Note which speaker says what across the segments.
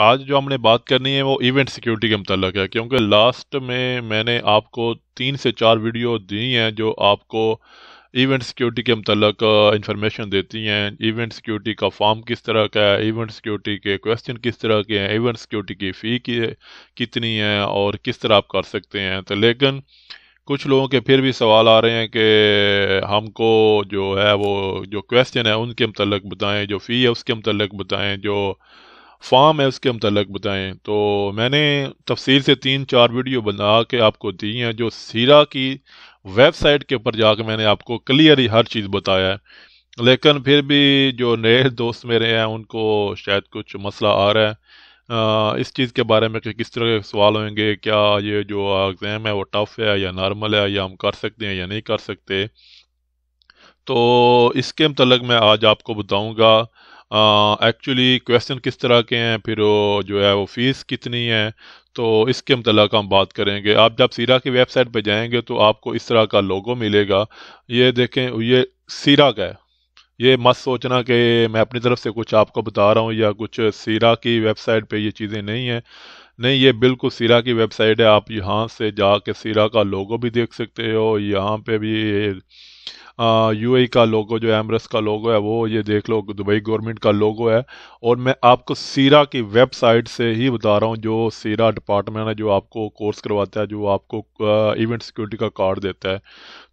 Speaker 1: आज जो हमने बात करनी है वो इवेंट सिक्योरिटी के मतलब है क्योंकि लास्ट में मैंने आपको तीन से चार वीडियो दी हैं जो आपको इवेंट सिक्योरिटी के मतलब इंफॉर्मेशन uh, देती हैं इवेंट सिक्योरिटी का फॉर्म किस तरह का है इवेंट सिक्योरिटी के क्वेश्चन किस तरह के हैं इवेंट सिक्योरिटी की फ़ी की कितनी है और किस तरह आप कर सकते हैं तो लेकिन कुछ लोगों के फिर भी सवाल आ रहे हैं कि हमको जो है वो जो क्वेश्चन है उनके मतलब बताएं जो फ़ी है उसके मतलब बताएं जो फार्म है उसके मतलब बताएं तो मैंने तफसील से तीन चार वीडियो बना के आपको दी हैं जो सीरा की वेबसाइट के ऊपर जाकर मैंने आपको क्लियरली हर चीज़ बताया है लेकिन फिर भी जो नए दोस्त मेरे हैं उनको शायद कुछ मसला आ रहा है आ, इस चीज़ के बारे में कि किस तरह के सवाल होंगे क्या ये जो एग्ज़ाम है वो टफ़ है या नॉर्मल है या हम कर सकते हैं या नहीं कर सकते तो इसके मतलब मैं आज आपको बताऊंगा एक्चुअली क्वेश्चन किस तरह के हैं फिर वो जो है वो फ़ीस कितनी है तो इसके मतलब हम बात करेंगे आप जब सीरा की वेबसाइट पे जाएंगे तो आपको इस तरह का लोगो मिलेगा ये देखें ये सीरा का है ये मत सोचना कि मैं अपनी तरफ से कुछ आपको बता रहा हूँ या कुछ सीरा की वेबसाइट पे ये चीज़ें नहीं हैं नहीं ये बिल्कुल सीरा की वेबसाइट है आप यहाँ से जा के सीरा का लोगो भी देख सकते हो यहाँ पे भी यू e का लोगो जो एमरस का लोगो है वो ये देख लो दुबई गवर्नमेंट का लोगो है और मैं आपको सीरा की वेबसाइट से ही बता रहा हूँ जो सीरा डिपार्टमेंट है जो आपको कोर्स करवाता है जो आपको इवेंट सिक्योरिटी का कार्ड देता है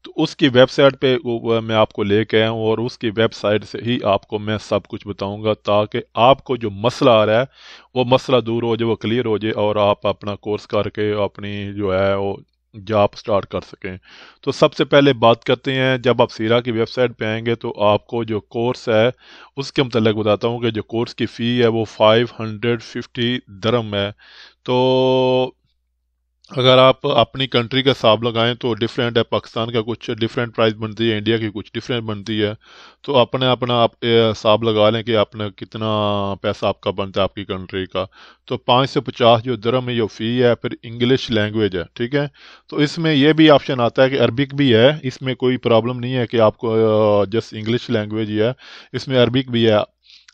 Speaker 1: तो उसकी वेबसाइट पे मैं आपको लेके आया हूँ और उसकी वेबसाइट से ही आपको मैं सब कुछ बताऊँगा ताकि आपको जो मसला आ रहा है वो मसला दूर हो जाए वो क्लियर हो जाए और आप अपना कोर्स करके अपनी जो है वो जो आप स्टार्ट कर सकें तो सबसे पहले बात करते हैं जब आप सीरा की वेबसाइट पे आएंगे तो आपको जो कोर्स है उसके मतलब बताता हूँ कि जो कोर्स की फ़ी है वो फाइव हंड्रेड फिफ्टी दरम है तो अगर आप अपनी कंट्री का हिसाब लगाएं तो डिफरेंट है पाकिस्तान का कुछ डिफरेंट प्राइस बनती है इंडिया की कुछ डिफरेंट बनती है तो अपने अपना आप हिसाब लगा लें कि आपने कितना पैसा आपका बनता है आपकी कंट्री का तो पाँच से पचास जो दरम है जो फ़ी है फिर इंग्लिश लैंग्वेज है ठीक है तो इसमें यह भी ऑप्शन आता है कि अरबिक भी है इसमें कोई प्रॉब्लम नहीं है कि आपको जस्ट इंग्लिश लैंग्वेज ही है इसमें अरबिक भी है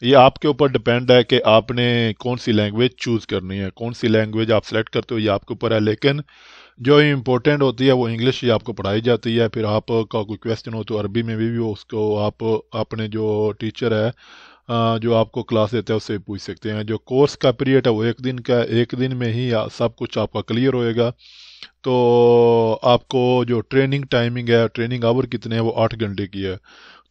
Speaker 1: ये आपके ऊपर डिपेंड है कि आपने कौन सी लैंग्वेज चूज़ करनी है कौन सी लैंग्वेज आप सेलेक्ट करते हो ये आपके ऊपर है लेकिन जो इम्पोर्टेंट होती है वो इंग्लिश ही आपको पढ़ाई जाती है फिर आपका कोई क्वेश्चन हो तो अरबी में भी, भी उसको आप अपने जो टीचर है जो आपको क्लास देता है उससे पूछ सकते हैं जो कोर्स का पीरियड है वो एक दिन का एक दिन में ही सब कुछ आपका क्लियर होएगा तो आपको जो ट्रेनिंग टाइमिंग है ट्रेनिंग आवर कितने हैं वो आठ घंटे की है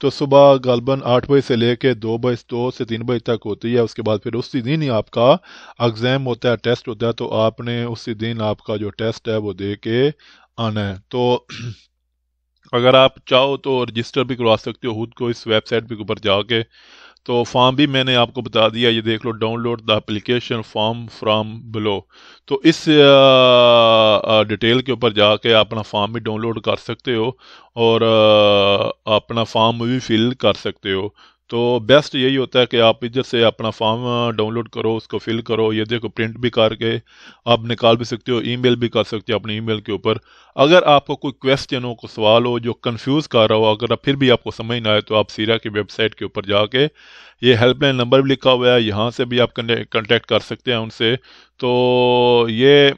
Speaker 1: तो सुबह गलबन आठ बजे से लेके दो बजे दो से तीन बजे तक होती है उसके बाद फिर उसी दिन ही आपका एग्ज़ाम होता है टेस्ट होता है तो आपने उसी दिन आपका जो टेस्ट है वो दे के आना है तो अगर आप चाहो तो रजिस्टर भी करवा सकते हो खुद को इस वेबसाइट के ऊपर जाके तो फॉर्म भी मैंने आपको बता दिया ये देख लो download the application form from below तो इस डिटेल के ऊपर जाके अपना फॉर्म भी डाउनलोड कर सकते हो और अपना फॉर्म भी फिल कर सकते हो तो बेस्ट यही होता है कि आप इधर से अपना फॉर्म डाउनलोड करो उसको फिल करो ये देखो प्रिंट भी करके आप निकाल भी सकते हो ईमेल भी कर सकते हो अपने ईमेल के ऊपर अगर आपको कोई क्वेश्चन हो कोई सवाल हो जो कंफ्यूज कर रहा हो अगर आप फिर भी आपको समझ ना आए तो आप सीरा की वेबसाइट के ऊपर जाके ये हेल्पलाइन नंबर भी लिखा हुआ है यहाँ से भी आप कंटेक्ट कर सकते हैं उनसे तो ये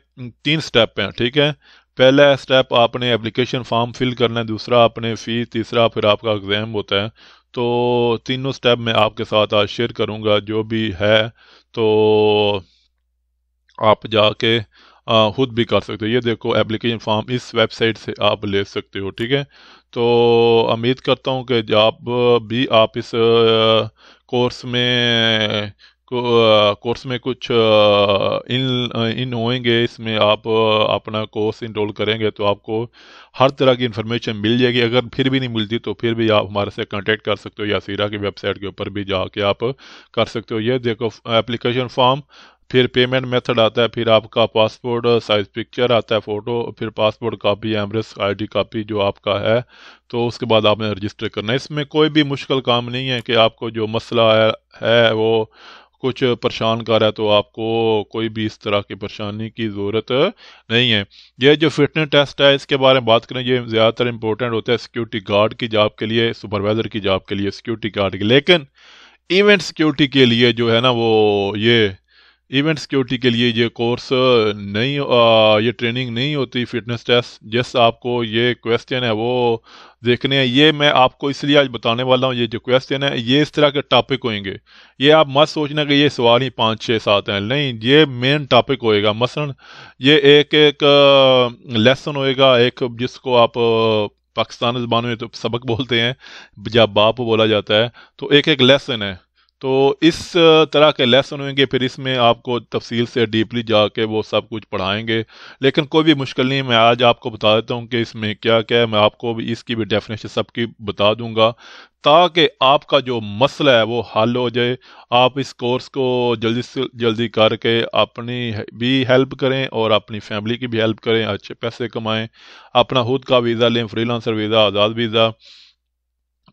Speaker 1: तीन स्टेप हैं ठीक है पहला स्टेप आपने एप्लीकेशन फॉर्म फिल करना है दूसरा आपने फ़ीस तीसरा फिर आपका एग्ज़ाम होता है तो तीनों स्टेप मैं आपके साथ आज शेयर करूंगा जो भी है तो आप जाके खुद भी कर सकते हो ये देखो एप्लीकेशन फॉर्म इस वेबसाइट से आप ले सकते हो ठीक है तो उम्मीद करता हूँ कि आप भी आप इस कोर्स में कोर्स में कुछ इन इन होएंगे इसमें आप अपना कोर्स इनरोल करेंगे तो आपको हर तरह की इन्फॉर्मेशन मिल जाएगी अगर फिर भी नहीं मिलती तो फिर भी आप हमारे से कांटेक्ट कर सकते हो या सीरा की वेबसाइट के ऊपर भी जाके आप कर सकते हो ये देखो एप्लीकेशन फॉर्म फिर पेमेंट मेथड आता है फिर आपका पासपोर्ट साइज पिक्चर आता है फ़ोटो फिर पासपोर्ट कापी एमरेस डी कापी जो आपका है तो उसके बाद आपने रजिस्टर करना है इसमें कोई भी मुश्किल काम नहीं है कि आपको जो मसला है, है वो कुछ परेशान कर रहा है तो आपको कोई भी इस तरह की परेशानी की ज़रूरत नहीं है यह जो फिटनेस टेस्ट है इसके बारे में बात करें ये ज़्यादातर इंपॉर्टेंट होता है सिक्योरिटी गार्ड की जॉब के लिए सुपरवाइज़र की जॉब के लिए सिक्योरिटी गार्ड के लेकिन इवेंट सिक्योरिटी के लिए जो है ना वो ये इवेंट सिक्योरिटी के लिए ये कोर्स नहीं ये ट्रेनिंग नहीं होती फिटनेस टेस्ट जिस आपको ये क्वेश्चन है वो देखने हैं ये मैं आपको इसलिए आज बताने वाला हूँ ये जो क्वेश्चन है ये इस तरह के टॉपिक होंगे ये आप मत सोचना कि ये सवाल ही पाँच छः सात हैं नहीं ये मेन टॉपिक होएगा मसलन ये एक एक लेसन होएगा एक जिसको आप पाकिस्तान जबान में तो सबक बोलते हैं जब बाप बोला जाता है तो एक एक लेसन है तो इस तरह के लेसन होंगे फिर इसमें आपको तफसील से डीपली जाके वो सब कुछ पढ़ाएंगे लेकिन कोई भी मुश्किल नहीं मैं आज आपको बता देता हूँ कि इसमें क्या क्या है मैं आपको भी इसकी भी डेफिनेशन सबकी बता दूंगा ताकि आपका जो मसला है वो हल हो जाए आप इस कोर्स को जल्दी से जल्दी करके अपनी भी हेल्प करें और अपनी फैमिली की भी हेल्प करें अच्छे पैसे कमाएं अपना खुद का वीज़ा लें फ्रीलांसर वीज़ा आज़ाद वीज़ा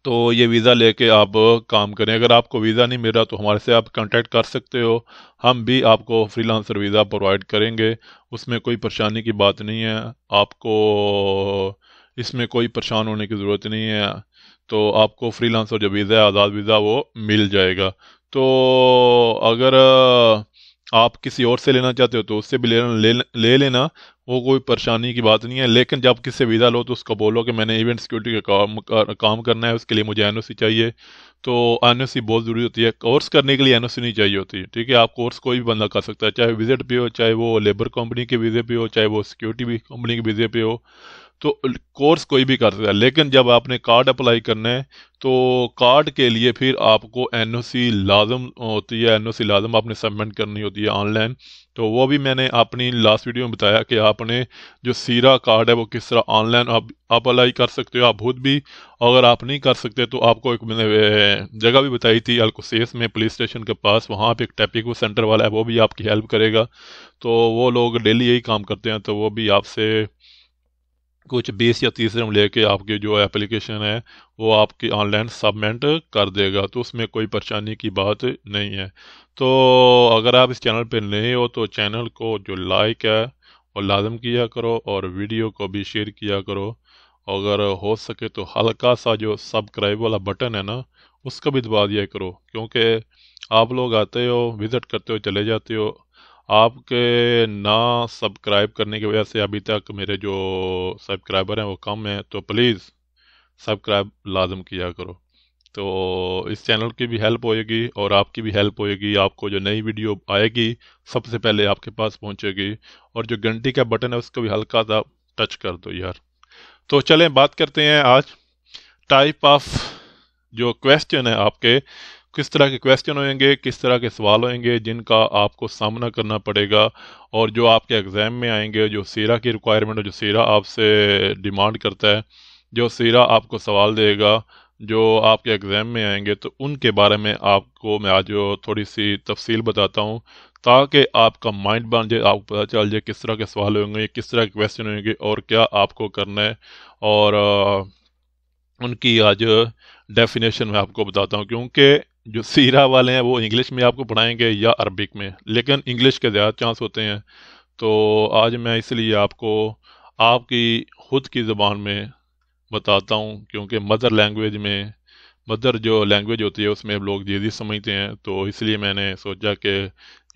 Speaker 1: तो ये वीज़ा लेके आप काम करें अगर आपको वीज़ा नहीं मिल रहा तो हमारे से आप कांटेक्ट कर सकते हो हम भी आपको फ्रीलांसर वीज़ा प्रोवाइड करेंगे उसमें कोई परेशानी की बात नहीं है आपको इसमें कोई परेशान होने की ज़रूरत नहीं है तो आपको फ्रीलांसर जो वीज़ा है आज़ाद वीज़ा वो मिल जाएगा तो अगर आप किसी और से लेना चाहते हो तो उससे भी ले ले, ले लेना वो कोई परेशानी की बात नहीं है लेकिन जब किससे वीज़ा लो तो उसको बोलो कि मैंने इवेंट सिक्योरिटी का काम का, काम करना है उसके लिए मुझे एन चाहिए तो एन बहुत ज़रूरी होती है कोर्स करने के लिए एन नहीं चाहिए होती है ठीक है आप कोर्स कोई भी बंदा कर सकता है चाहे विजिट पे हो चाहे वो लेबर कंपनी के वीज़े पे हो चाहे वो सिक्योरिटी कंपनी के वीज़े पे हो तो कोर्स कोई भी कर सकता है लेकिन जब आपने कार्ड अप्लाई करना है तो कार्ड के लिए फिर आपको एन लाजम होती है एन लाजम आपने सबमिट करनी होती है ऑनलाइन तो वो भी मैंने अपनी लास्ट वीडियो में बताया कि आपने जो सीरा कार्ड है वो किस तरह ऑनलाइन आप आप अप्लाई कर सकते हो आप खुद भी अगर आप नहीं कर सकते तो आपको एक मैंने जगह भी बताई थी अलकुसेस में पुलिस स्टेशन के पास वहाँ पे एक टैपिको सेंटर वाला है वो भी आपकी हेल्प करेगा तो वो लोग डेली यही काम करते हैं तो वो भी आपसे कुछ बीस या तीस लेके आपके जो एप्लीकेशन है वो आपकी ऑनलाइन सबमिट कर देगा तो उसमें कोई परेशानी की बात नहीं है तो अगर आप इस चैनल पे नए हो तो चैनल को जो लाइक है वो लाजम किया करो और वीडियो को भी शेयर किया करो अगर हो सके तो हल्का सा जो सब्सक्राइब वाला बटन है ना उसका भी दबा दिया करो क्योंकि आप लोग आते हो विज़िट करते हो चले जाते हो आपके ना सब्सक्राइब करने की वजह से अभी तक मेरे जो सब्सक्राइबर हैं वो कम हैं तो प्लीज़ सब्सक्राइब लाजम किया करो तो इस चैनल की भी हेल्प होएगी और आपकी भी हेल्प होएगी आपको जो नई वीडियो आएगी सबसे पहले आपके पास पहुंचेगी और जो घंटी का बटन है उसको भी हल्का सा टच कर दो यार तो चलें बात करते हैं आज टाइप ऑफ जो क्वेश्चन है आपके किस तरह के क्वेश्चन होंगे किस तरह के सवाल होंगे जिनका आपको सामना करना पड़ेगा और जो आपके एग्ज़ाम में आएंगे जो सीरा की रिक्वायरमेंट जो सीरा आपसे डिमांड करता है जो सीरा आपको सवाल देगा जो आपके एग्ज़ाम में आएंगे तो उनके बारे में आपको मैं आज थोड़ी सी तफसील बताता हूँ ताकि आपका माइंड बन जाए आपको पता चल जाए किस तरह के सवाल होंगे किस तरह के क्वेश्चन होंगे और क्या आपको करना है और उनकी आज डेफिनेशन मैं आपको बताता हूँ क्योंकि जो सीरा वाले हैं वो इंग्लिश में आपको पढ़ाएंगे या अरबिक में लेकिन इंग्लिश के ज़्यादा चांस होते हैं तो आज मैं इसलिए आपको आपकी ख़ुद की ज़बान में बताता हूँ क्योंकि मदर लैंग्वेज में मदर जो लैंग्वेज होती है उसमें लोग जल्दी समझते हैं तो इसलिए मैंने सोचा कि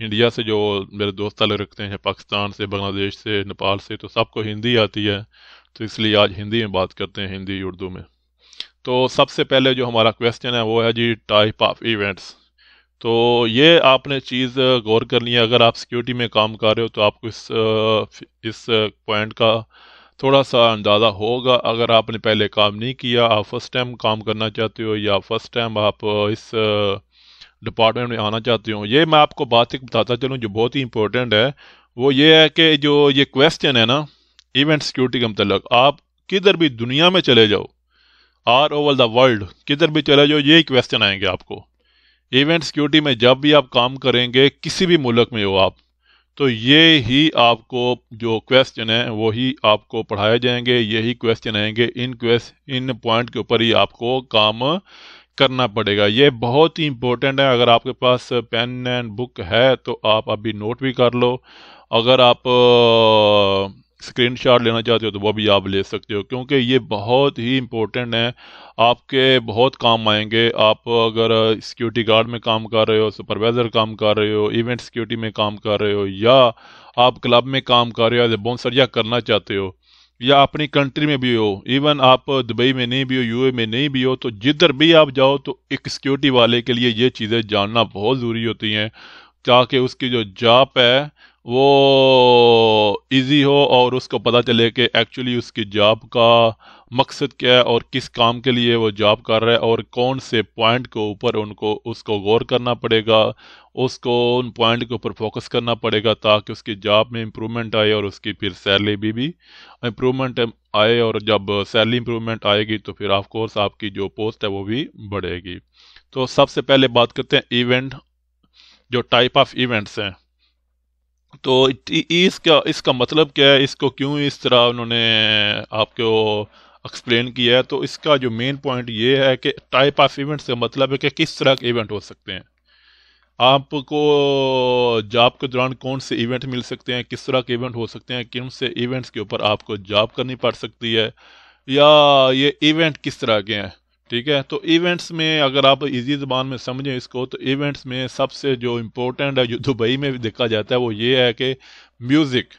Speaker 1: इंडिया से जो मेरे दोस्त अलग रखते हैं पाकिस्तान से बांग्लादेश से नेपाल से तो सबको हिंदी आती है तो इसलिए आज हिंदी में बात करते हैं हिंदी उर्दू में तो सबसे पहले जो हमारा क्वेश्चन है वो है जी टाइप ऑफ इवेंट्स तो ये आपने चीज़ गौर कर ली है अगर आप सिक्योरिटी में काम कर रहे हो तो आपको इस इस पॉइंट का थोड़ा सा अंदाज़ा होगा अगर आपने पहले काम नहीं किया आप फर्स्ट टाइम काम करना चाहते हो या फर्स्ट टाइम आप इस डिपार्टमेंट में आना चाहते हो ये मैं आपको बात एक बताता चलूँ जो बहुत ही इंपॉर्टेंट है वो ये है कि जो ये क्वेश्चन है ना इवेंट सिक्योरिटी के मतलब आप किधर भी दुनिया में चले जाओ आर ओवर द वर्ल्ड किधर भी चले जाओ ये क्वेश्चन आएंगे आपको इवेंट सिक्योरिटी में जब भी आप काम करेंगे किसी भी मुल्क में हो आप तो ये ही आपको जो क्वेश्चन है वही आपको पढ़ाए जाएंगे यही क्वेश्चन आएंगे इन क्वेश्चन इन पॉइंट के ऊपर ही आपको काम करना पड़ेगा ये बहुत ही इंपॉर्टेंट है अगर आपके पास पेन एंड बुक है तो आप अभी नोट भी कर लो अगर आप शॉट लेना चाहते हो तो वह भी आप ले सकते हो क्योंकि ये बहुत ही इंपॉर्टेंट है आपके बहुत काम आएंगे आप अगर सिक्योरिटी गार्ड में काम कर रहे हो सुपरवाइज़र काम कर रहे हो इवेंट सिक्योरिटी में काम कर रहे हो या आप क्लब में काम कर रहे हो या ए या करना चाहते हो या अपनी कंट्री में भी हो इवन आप दुबई में नहीं भी हो यूए में नहीं भी हो तो जिधर भी आप जाओ तो एक सिक्योरिटी वाले के लिए ये चीज़ें जानना बहुत ज़रूरी होती हैं ताकि उसकी जो जाप है वो इजी हो और उसको पता चले कि एक्चुअली उसकी जॉब का मकसद क्या है और किस काम के लिए वो जॉब कर रहा है और कौन से पॉइंट के ऊपर उनको उसको गौर करना पड़ेगा उसको उन पॉइंट के ऊपर फोकस करना पड़ेगा ताकि उसकी जॉब में इम्प्रूवमेंट आए और उसकी फिर सैलरी भी भी इम्प्रूवमेंट आए और जब सैलरी इम्प्रूवमेंट आएगी तो फिर ऑफकोर्स आपकी जो पोस्ट है वो भी बढ़ेगी तो सबसे पहले बात करते हैं इवेंट जो टाइप ऑफ इवेंट्स हैं तो इसका इसका मतलब क्या है इसको क्यों इस तरह उन्होंने आपको एक्सप्लेन किया है तो इसका जो मेन पॉइंट ये है कि टाइप ऑफ इवेंट्स का मतलब है कि किस तरह के इवेंट हो सकते हैं आपको जॉब के दौरान कौन से इवेंट मिल सकते हैं किस तरह के इवेंट हो सकते हैं किन से इवेंट्स के ऊपर आपको जॉब करनी पड़ सकती है या ये इवेंट किस तरह के हैं ठीक है तो इवेंट्स में अगर आप इजी ज़बान में समझें इसको तो इवेंट्स में सबसे जो इम्पोर्टेंट है जो दुबई में भी देखा जाता है वो ये है कि म्यूज़िक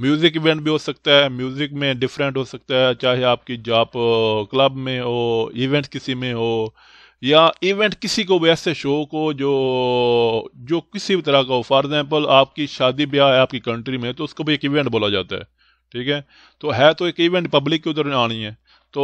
Speaker 1: म्यूज़िक इवेंट भी हो सकता है म्यूज़िक में डिफरेंट हो सकता है चाहे आपकी जॉब क्लब में हो इवेंट किसी में हो या इवेंट किसी को भी ऐसे शो को जो जो किसी भी तरह का हो फॉर एग्जाम्पल आपकी शादी ब्याह है आपकी कंट्री में तो उसको भी एक इवेंट बोला जाता है ठीक है तो है तो एक इवेंट पब्लिक की उधर आनी है तो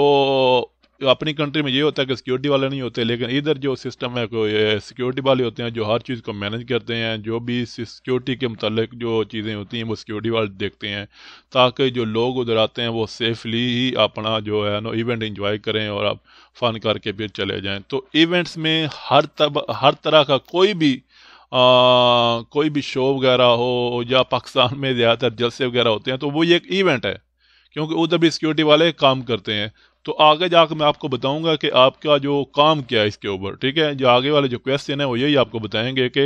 Speaker 1: अपनी कंट्री में ये होता है कि सिक्योरिटी वाले नहीं होते लेकिन इधर जो सिस्टम है कोई सिक्योरिटी वाले होते हैं जो हर चीज़ को मैनेज करते हैं जो भी सिक्योरिटी के मतलब जो चीज़ें होती हैं वो सिक्योरिटी वाले देखते हैं ताकि जो लोग उधर आते हैं वो सेफली ही अपना जो है ना इवेंट इंजॉय करें और आप फन करके फिर चले जाएँ तो इवेंट्स में हर तब हर तरह का कोई भी आ, कोई भी शो वगैरह हो या पाकिस्तान में ज़्यादातर जलसे वगैरह होते हैं तो वो एक इवेंट है क्योंकि उधर भी सिक्योरिटी वाले काम करते हैं तो आगे जाकर मैं आपको बताऊंगा कि आपका जो काम क्या है इसके ऊपर ठीक है जो आगे वाले जो क्वेश्चन है वो यही आपको बताएंगे कि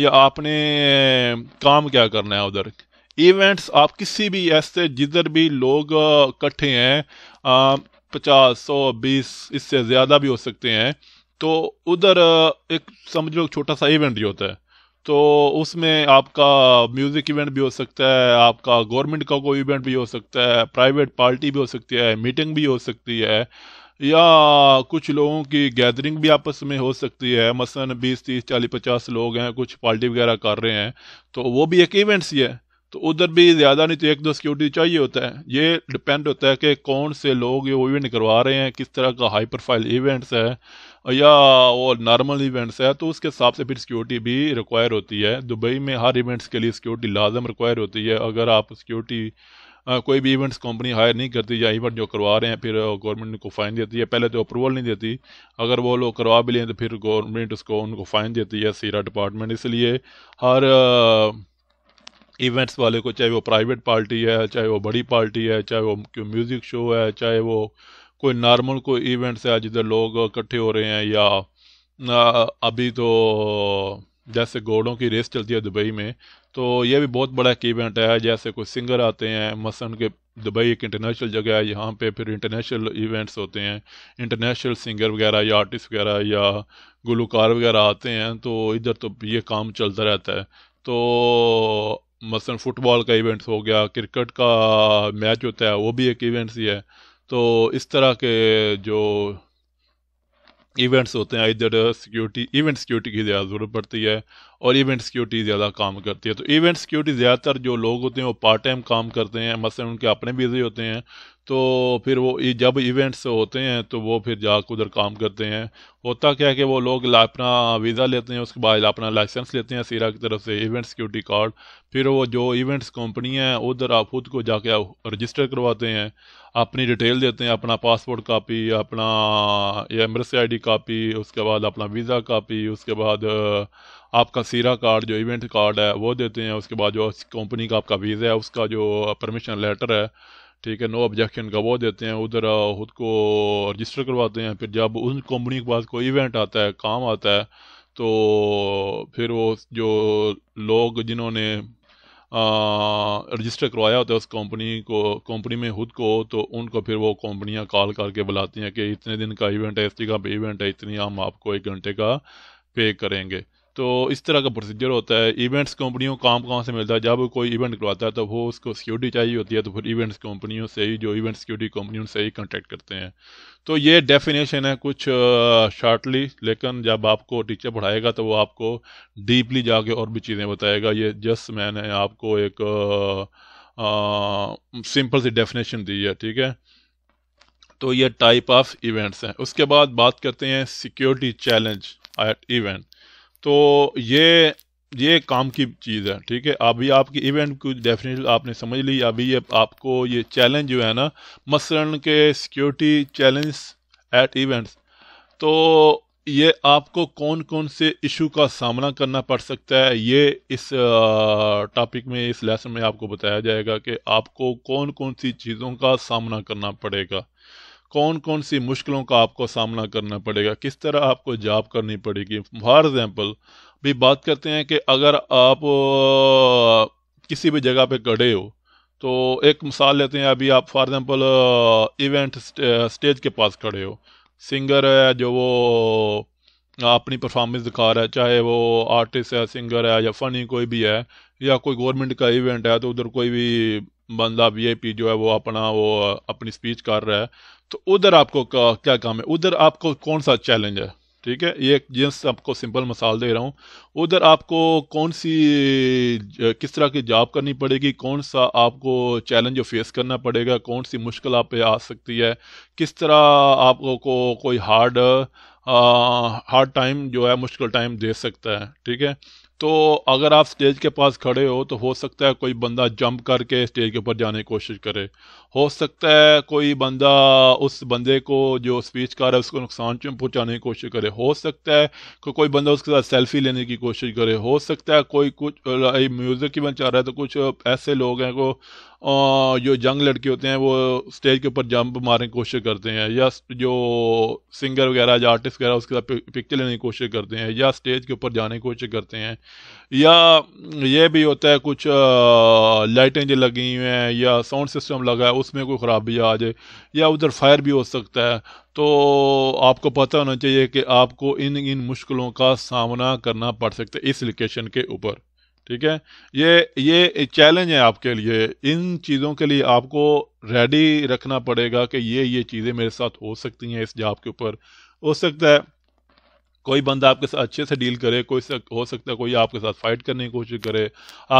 Speaker 1: ये आपने काम क्या करना है उधर इवेंट्स आप किसी भी ऐसे जिधर भी लोग इकट्ठे हैं पचास सौ बीस इससे ज़्यादा भी हो सकते हैं तो उधर एक समझ लो छोटा सा इवेंट जो होता है तो उसमें आपका म्यूजिक इवेंट भी हो सकता है आपका गवर्नमेंट का कोई इवेंट भी हो सकता है प्राइवेट पार्टी भी हो सकती है मीटिंग भी हो सकती है या कुछ लोगों की गैदरिंग भी आपस में हो सकती है मसलन बीस तीस चालीस पचास लोग हैं कुछ पार्टी वगैरह कर रहे हैं तो वो भी एक इवेंट्स ही है तो उधर भी ज़्यादा नहीं तो एक दो सिक्योरिटी चाहिए होता है ये डिपेंड होता है कि कौन से लोग ये इवेंट करवा रहे हैं किस तरह का हाई प्रोफाइल इवेंट्स है या वो नॉर्मल इवेंट्स है तो उसके हिसाब से फिर सिक्योरिटी भी रिक्वायर होती है दुबई में हर इवेंट्स के लिए सिक्योरिटी लाजम रिक्वायर होती है अगर आप सिक्योरिटी कोई भी इवेंट्स कंपनी हायर नहीं करती या इवेंट जो करवा रहे हैं फिर गवर्नमेंट को फ़ाइन देती है पहले तो अप्रूवल नहीं देती अगर वो लोग करवा भी लें तो फिर गवर्नमेंट उसको उनको फ़ाइन देती है सीरा डिपार्टमेंट इसलिए हर इवेंट्स वाले को चाहे वो प्राइवेट पार्टी है चाहे वो बड़ी पार्टी है चाहे वो म्यूज़िक शो है चाहे वो कोई नॉर्मल कोई इवेंट्स है जिधर लोग इकट्ठे हो रहे हैं या अभी तो जैसे घोड़ों की रेस चलती है दुबई में तो यह भी बहुत बड़ा एक इवेंट है जैसे कोई सिंगर आते हैं मसन के दुबई एक इंटरनेशनल जगह है यहाँ पे फिर इंटरनेशनल इवेंट्स होते हैं इंटरनेशनल सिंगर वगैरह या आर्टिस्ट वगैरह या गुलकार वगैरह आते हैं तो इधर तो ये काम चलता रहता है तो मसलन फुटबॉल का इवेंट्स हो गया क्रिकेट का मैच होता है वो भी एक इवेंट्स ही है तो इस तरह के जो इवेंट्स होते हैं इधर सिक्योरिटी इवेंट सिक्योरिटी की ज़्यादा ज़रूरत पड़ती है और इवेंट सिक्योरिटी ज़्यादा काम करती है तो इवेंट सिक्योरिटी ज़्यादातर जो लोग होते हैं वो पार्ट टाइम काम करते हैं मसलन उनके अपने बिजी होते हैं तो फिर वो जब इवेंट्स होते हैं तो वो फिर जाकर उधर काम करते हैं होता क्या है कि वो लोग अपना वीज़ा लेते हैं उसके बाद अपना लाइसेंस लेते हैं सीरा की तरफ से इवेंट सिक्योरिटी कार्ड फिर वो जो इवेंट्स कंपनी है उधर आप खुद को जाके रजिस्टर करवाते हैं अपनी डिटेल देते हैं अपना पासपोर्ट कापी अपना आई डी कापी उसके बाद अपना वीज़ा कापी उसके बाद आपका सीरा कार्ड जो इवेंट कार्ड है वो देते हैं उसके बाद जो कंपनी का आपका वीज़ा है उसका जो परमिशन लेटर है ठीक है नो ऑब्जेक्शन का वो देते हैं उधर खुद को रजिस्टर करवाते हैं फिर जब उन कंपनी के पास कोई इवेंट आता है काम आता है तो फिर वो जो लोग जिन्होंने रजिस्टर करवाया होता है उस कंपनी को कंपनी में खुद को तो उनको फिर वो कंपनियां कॉल करके बुलाती हैं कि इतने दिन का इवेंट है इस जगह पे इवेंट है इतनी हम आपको एक घंटे का पे करेंगे तो इस तरह का प्रोसीजर होता है इवेंट्स कंपनियों को काम कहाँ से मिलता है जब कोई इवेंट करवाता है तो वो उसको सिक्योरिटी चाहिए होती है तो फिर इवेंट्स कंपनियों से ही जो इवेंट सिक्योरिटी कंपनी उनसे ही कॉन्टेक्ट करते हैं तो ये डेफिनेशन है कुछ शार्टली लेकिन जब आपको टीचर पढ़ाएगा तो वो आपको डीपली जाके और भी चीज़ें बताएगा ये जस्ट मैंने आपको एक सिंपल सी डेफिनेशन दी है ठीक है तो ये टाइप ऑफ इवेंट्स हैं उसके बाद बात करते हैं सिक्योरिटी चैलेंज एट इवेंट तो ये ये काम की चीज़ है ठीक है अभी आपकी इवेंट की डेफिनेशन आपने समझ ली अभी ये आपको ये चैलेंज जो है ना मसलन के सिक्योरिटी चैलेंज एट इवेंट्स तो ये आपको कौन कौन से इशू का सामना करना पड़ सकता है ये इस टॉपिक में इस लेसन में आपको बताया जाएगा कि आपको कौन कौन सी चीज़ों का सामना करना पड़ेगा कौन कौन सी मुश्किलों का आपको सामना करना पड़ेगा किस तरह आपको जॉब करनी पड़ेगी फॉर एग्जाम्पल भी बात करते हैं कि अगर आप किसी भी जगह पे खड़े हो तो एक मिसाल लेते हैं अभी आप फॉर एग्जांपल इवेंट स्टेज के पास खड़े हो सिंगर है जो वो अपनी परफॉर्मेंस दिखा रहा है चाहे वो आर्टिस्ट है सिंगर है या फ़नी कोई भी है या कोई गवर्नमेंट का इवेंट है तो उधर कोई भी बंदा पी जो है वो अपना वो अपनी स्पीच कर रहा है तो उधर आपको का, क्या काम है उधर आपको कौन सा चैलेंज है ठीक है ये जिस आपको सिंपल मिसाल दे रहा हूँ उधर आपको कौन सी किस तरह की जॉब करनी पड़ेगी कौन सा आपको चैलेंज फेस करना पड़ेगा कौन सी मुश्किल आप पे आ सकती है किस तरह आपको को, कोई हार्ड हार्ड टाइम जो है मुश्किल टाइम दे सकता है ठीक है तो अगर आप स्टेज के पास खड़े हो तो हो सकता है कोई बंदा जंप करके स्टेज के ऊपर जाने की कोशिश करे हो सकता है कोई बंदा उस बंदे को जो स्पीच कर रहा है उसको नुकसान पहुंचाने की कोशिश करे हो सकता है कि कोई बंदा उसके साथ सेल्फी लेने की कोशिश करे हो सकता है कोई कुछ म्यूज़िक बन चाह रहा है तो कुछ ऐसे लोग हैं को जो यंग लड़के होते हैं वो स्टेज के ऊपर जंप मारने की कोशिश करते हैं या जो सिंगर वगैरह या आर्टिस्ट वगैरह उसके साथ पिक्चर लेने की कोशिश करते हैं या स्टेज के ऊपर जाने की कोशिश करते हैं या ये भी होता है कुछ लाइटें जो लगी हुई हैं या साउंड सिस्टम लगा है उसमें कोई ख़राबी आ जाए या उधर फायर भी हो सकता है तो आपको पता होना चाहिए कि आपको इन इन मुश्किलों का सामना करना पड़ सकता है इस लोकेशन के ऊपर ठीक है ये ये चैलेंज है आपके लिए इन चीज़ों के लिए आपको रेडी रखना पड़ेगा कि ये ये चीज़ें मेरे साथ हो सकती हैं इस जॉब के ऊपर हो सकता है कोई बंदा आपके साथ अच्छे से डील करे कोई सक, हो सकता है कोई आपके साथ फाइट करने की कोशिश करे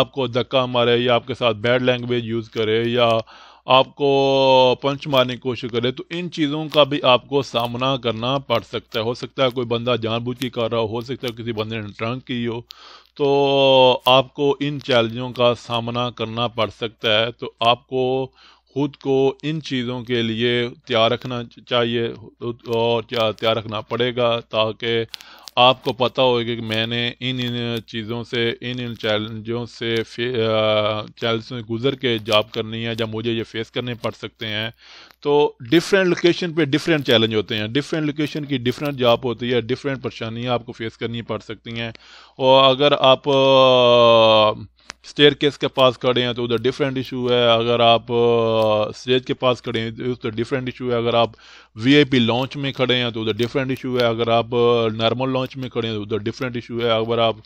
Speaker 1: आपको धक्का मारे या आपके साथ बैड लैंग्वेज यूज़ करे या आपको पंच मारने की कोशिश करे तो इन चीज़ों का भी आपको सामना करना पड़ सकता है हो सकता है कोई बंदा जानबूझ के कर रहा हो हो सकता है किसी बंदे ने ट्रंक की हो तो आपको इन चैलेंजों का सामना करना पड़ सकता है तो आपको खुद को इन चीज़ों के लिए तैयार रखना चाहिए और तैयार रखना पड़ेगा ताकि आपको पता होगा कि मैंने इन इन चीज़ों से इन इन चैलेंजों से चैलेंज से गुजर के जॉब करनी है या मुझे ये फेस करने पड़ सकते हैं तो डिफरेंट लोकेशन पे डिफरेंट चैलेंज होते हैं डिफरेंट लोकेशन की डिफरेंट जॉब होती है डिफरेंट परेशानियाँ आपको फेस करनी पड़ सकती हैं और अगर आप स्टेयर केस के पास खड़े हैं तो उधर डिफरेंट इशू है अगर आप स्टेज के पास खड़े हैं तो उधर डिफरेंट इशू है अगर आप वीआईपी लॉन्च में खड़े हैं तो उधर डिफरेंट इशू है अगर आप नॉर्मल लॉन्च में खड़े हैं तो उधर डिफरेंट इशू है अगर आप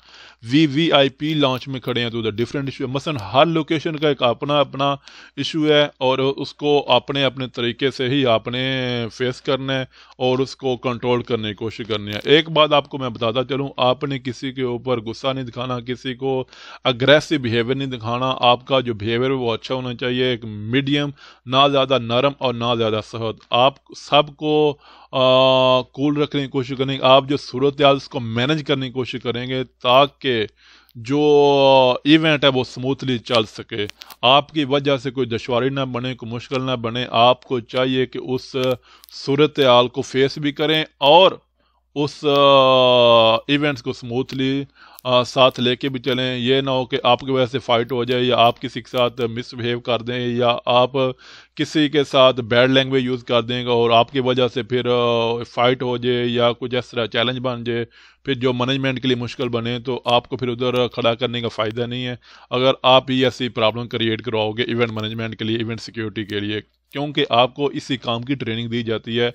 Speaker 1: वीवीआईपी लॉन्च में खड़े हैं तो उधर डिफरेंट इशू है मसलन हर लोकेशन का एक अपना अपना इशू है और उसको अपने अपने तरीके से ही आपने फेस करना है और उसको कंट्रोल करने की कोशिश करनी है एक बात आपको मैं बताता चलूँ आपने किसी के ऊपर गुस्सा नहीं दिखाना किसी को अग्रेसिव बिहेवियर नहीं दिखाना आपका जो बिहेवियर वो अच्छा होना चाहिए एक मीडियम ना ज़्यादा नरम और ना ज़्यादा सहद आप सबको कूल रखने की कोशिश करेंगे आप जो सूरत हाल उसको मैनेज करने की कोशिश करेंगे ताकि जो इवेंट है वो स्मूथली चल सके आपकी वजह से कोई दुशारी ना बने कोई मुश्किल ना बने आपको चाहिए कि उस सूरत आल को फेस भी करें और उस इवेंट्स को स्मूथली साथ लेके भी चलें ये ना हो कि आपकी वजह से फ़ाइट हो जाए या आप किसी के साथ मिसबिहेव कर दें या आप किसी के साथ बैड लैंग्वेज यूज़ कर दें और आपकी वजह से फिर फ़ाइट हो जाए या कुछ इस तरह चैलेंज बन जाए फिर जो मैनेजमेंट के लिए मुश्किल बने तो आपको फिर उधर खड़ा करने का फ़ायदा नहीं है अगर आप ही ऐसी प्रॉब्लम क्रिएट करवाओगे इवेंट मैनेजमेंट के लिए इवेंट सिक्योरिटी के लिए क्योंकि आपको इसी काम की ट्रेनिंग दी जाती है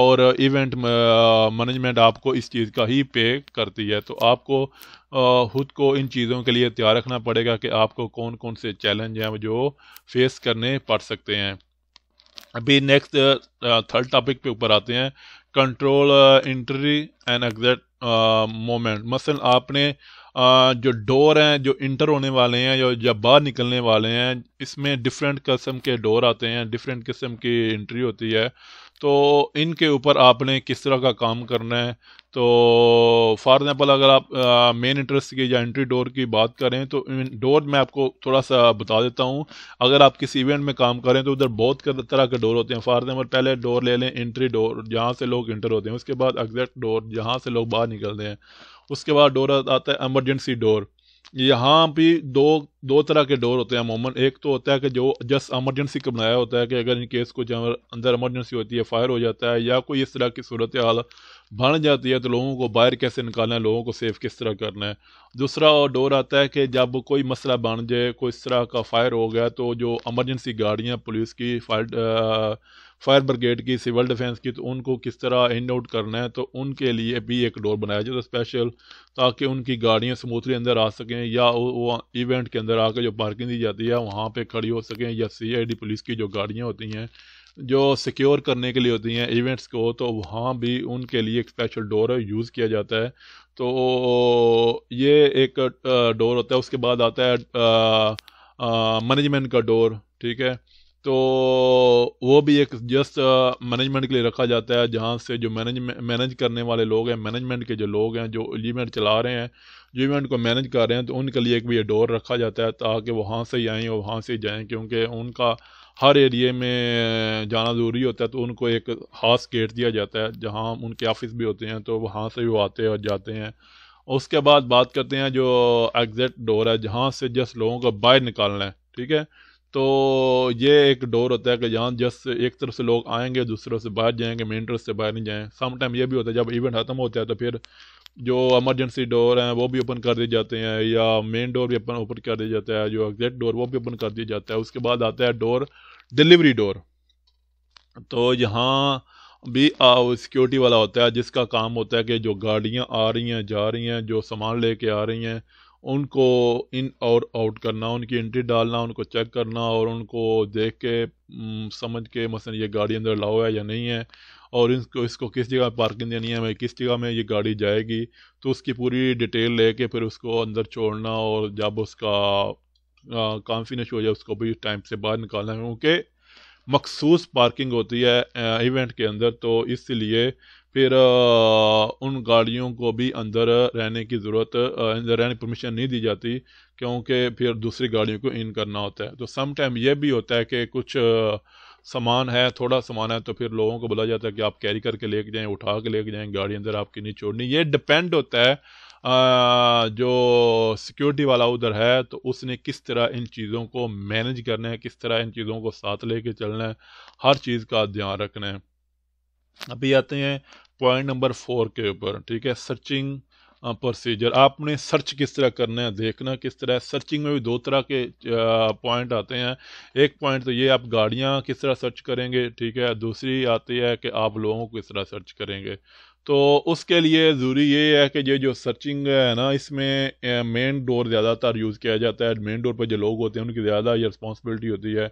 Speaker 1: और इवेंट uh, मैनेजमेंट uh, आपको इस चीज़ का ही पे करती है तो आपको uh, खुद को इन चीज़ों के लिए तैयार रखना पड़ेगा कि आपको कौन कौन से चैलेंज हैं जो फेस करने पड़ सकते हैं अभी नेक्स्ट थर्ड टॉपिक पे ऊपर आते हैं control entry and exact moment मसल आपने जो डोर हैं जो इंटर होने वाले हैं या जब बाहर निकलने वाले हैं इसमें डिफरेंट कस्म के डोर आते हैं डिफरेंट किस्म की एंट्री होती है तो इनके ऊपर आपने किस तरह का काम करना है तो फॉर एग्जांपल अगर आप मेन इंटरेस्ट की या एंट्री डोर की बात करें तो डोर मैं आपको थोड़ा सा बता देता हूँ अगर आप किसी इवेंट में काम करें तो उधर बहुत तरह के डोर होते हैं फॉर एग्जांपल पहले डोर ले लें एंट्री डोर जहाँ से लोग इंटर होते हैं उसके बाद एग्जैक्ट डोर जहाँ से लोग बाहर निकलते हैं उसके बाद डोर आता है एमरजेंसी डोर यहाँ भी दो दो तरह के डोर होते हैं अमूमन एक तो होता है कि जो जस्ट एमरजेंसी का बनाया होता है कि अगर इन केस को जहाँ अंदर एमरजेंसी होती है फायर हो जाता है या कोई इस तरह की सूरत हाल बन जाती है तो लोगों को बाहर कैसे निकालना है लोगों को सेफ किस तरह करना है दूसरा और डोर आता है कि जब कोई मसला बन जाए कोई इस तरह का फायर हो गया तो जो एमरजेंसी गाड़ियाँ पुलिस की फायर फायर ब्रिगेड की सिविल डिफेंस की तो उनको किस तरह इंड आउट करना है तो उनके लिए भी एक डोर बनाया जाता है स्पेशल ताकि उनकी गाड़ियाँ स्मूथली अंदर आ सकें या वो इवेंट के अंदर आकर जो पार्किंग दी जाती है वहाँ पर खड़ी हो सकें या सी पुलिस की जो गाड़ियाँ होती हैं जो सिक्योर करने के लिए होती हैं इवेंट्स को तो वहाँ भी उनके लिए एक स्पेशल डोर यूज़ किया जाता है तो ये एक डोर होता है उसके बाद आता है मैनेजमेंट का डोर ठीक है तो वो भी एक जस्ट मैनेजमेंट uh, के लिए रखा जाता है जहाँ से जो मैनेज मैनेज करने वाले लोग हैं मैनेजमेंट के जो लोग हैं जो इवेंट चला रहे हैं जो इवेंट को मैनेज कर रहे हैं तो उनके लिए एक भी डोर रखा जाता है ताकि वहाँ से ही आएँ और वहाँ से जाएँ क्योंकि उनका हर एरिए में जाना ज़रूरी होता है तो उनको एक खास गेट दिया जाता है जहाँ उनके ऑफिस भी होते हैं तो वहाँ से वो आते और जाते हैं उसके बाद बात करते हैं जो एग्जैक्ट डोर है जहाँ से जस्ट लोगों को बाहर निकालना है ठीक है तो ये एक डोर होता है कि जहाँ जस्ट एक तरफ से लोग आएंगे दूसरे से बाहर जाएंगे मेन डोर से बाहर नहीं जाएँ सम टाइम ये भी होता है जब इवेंट ख़त्म होता है तो फिर जो एमरजेंसी डोर हैं वो भी ओपन कर दिए जाते हैं या मेन डोर भी अपन ओपन कर दिया जाता है जो एग्जैक्ट डोर वो भी ओपन कर दिया जाता है उसके बाद आता है डोर डिलीवरी डोर तो यहाँ भी सिक्योरिटी वाला होता है जिसका काम होता है कि जो गाड़ियाँ आ रही हैं जा रही हैं जो सामान लेके आ रही हैं उनको इन और आउट करना उनकी एंट्री डालना उनको चेक करना और उनको देख के समझ के मसलन ये गाड़ी अंदर लाओ है या नहीं है और इसको इसको किस जगह पार्किंग देनी है मैं किस जगह में ये गाड़ी जाएगी तो उसकी पूरी डिटेल लेके फिर उसको अंदर छोड़ना और जब उसका काम फिनिश हो जाए उसको भी टाइम से बाहर निकालना क्योंकि मखसूस पार्किंग होती है इवेंट के अंदर तो इसलिए फिर उन गाड़ियों को भी अंदर रहने की ज़रूरत अंदर रहने की परमिशन नहीं दी जाती क्योंकि फिर दूसरी गाड़ियों को इन करना होता है तो सम टाइम यह भी होता है कि कुछ सामान है थोड़ा सामान है तो फिर लोगों को बोला जाता है कि आप कैरी करके लेके जाएं उठा के लेके जाएं गाड़ी अंदर आपकी नहीं छोड़नी ये डिपेंड होता है आ, जो सिक्योरिटी वाला उधर है तो उसने किस तरह इन चीज़ों को मैनेज करना है किस तरह इन चीज़ों को साथ लेके चलना है हर चीज़ का ध्यान रखना है अभी आते हैं पॉइंट नंबर फोर के ऊपर ठीक है सर्चिंग प्रोसीजर uh, आपने सर्च किस तरह करना है देखना किस तरह है सर्चिंग में भी दो तरह के पॉइंट uh, आते हैं एक पॉइंट तो ये आप गाड़ियाँ किस तरह सर्च करेंगे ठीक है दूसरी आती है कि आप लोगों को किस तरह सर्च करेंगे तो उसके लिए ज़रूरी ये है कि ये जो सर्चिंग है ना इसमें मेन डोर ज़्यादातर यूज़ किया जाता है मेन डोर पर जो लोग होते हैं उनकी ज़्यादा ये रिस्पॉन्सिबिलिटी होती है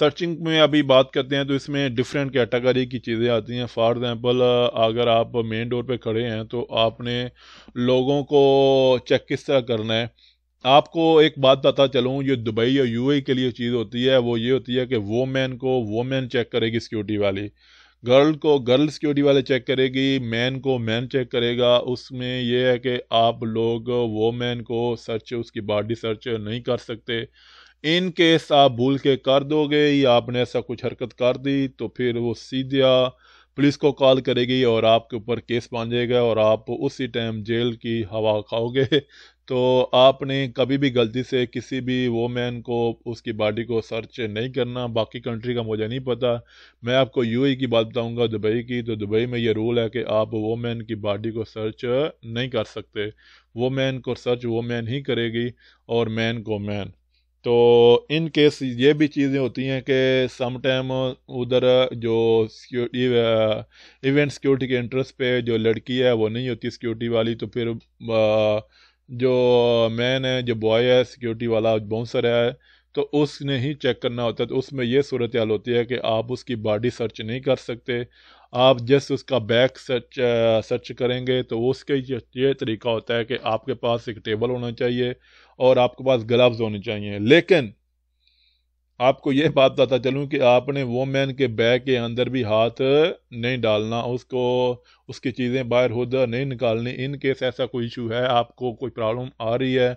Speaker 1: सर्चिंग में अभी बात करते हैं तो इसमें डिफरेंट कैटेगरी की चीज़ें आती हैं फॉर एग्ज़ाम्पल अगर आप मेन डोर पर खड़े हैं तो आपने लोगों को चेक किस तरह करना है आपको एक बात पता चलूँ ये दुबई या यूएई e के लिए चीज़ होती है वो ये होती है कि वोमेन को वोमेन चेक करेगी सिक्योरिटी वाली गर्ल को गर्ल सिक्योरिटी वाले चेक करेगी मैन को मैन चेक करेगा उसमें यह है कि आप लोग वो मैन को सर्च उसकी बॉडी सर्च नहीं कर सकते इन केस आप भूल के कर दोगे या आपने ऐसा कुछ हरकत कर दी तो फिर वो सीधा पुलिस को कॉल करेगी और आपके ऊपर केस बांधेगा और आप उसी टाइम जेल की हवा खाओगे तो आपने कभी भी गलती से किसी भी वोमेन को उसकी बॉडी को सर्च नहीं करना बाकी कंट्री का मुझे नहीं पता मैं आपको यूएई e की बात बताऊंगा दुबई की तो दुबई में ये रूल है कि आप वोमेन की बॉडी को सर्च नहीं कर सकते वोमेन को सर्च वोमेन ही करेगी और मैन को मैन तो इन केस ये भी चीज़ें होती हैं कि सम टाइम उधर जो इवेंट सिक्योरिटी के इंटरेस्ट पे जो लड़की है वो नहीं होती सिक्योरिटी वाली तो फिर आ, जो मैन है जो बॉय है सिक्योरिटी वाला बाउंसर है तो उसने ही चेक करना होता है तो उसमें यह सूरत हाल होती है कि आप उसकी बॉडी सर्च नहीं कर सकते आप जस्ट उसका बैक सर्च सर्च करेंगे तो उसके ये तरीका होता है कि आपके पास एक टेबल होना चाहिए और आपके पास ग्लव्स होने चाहिए लेकिन आपको यह बात बताता चलूँ कि आपने वोमेन के बैग के अंदर भी हाथ नहीं डालना उसको उसकी चीज़ें बाहर खुद नहीं निकालनी इन केस ऐसा कोई इशू है आपको कोई प्रॉब्लम आ रही है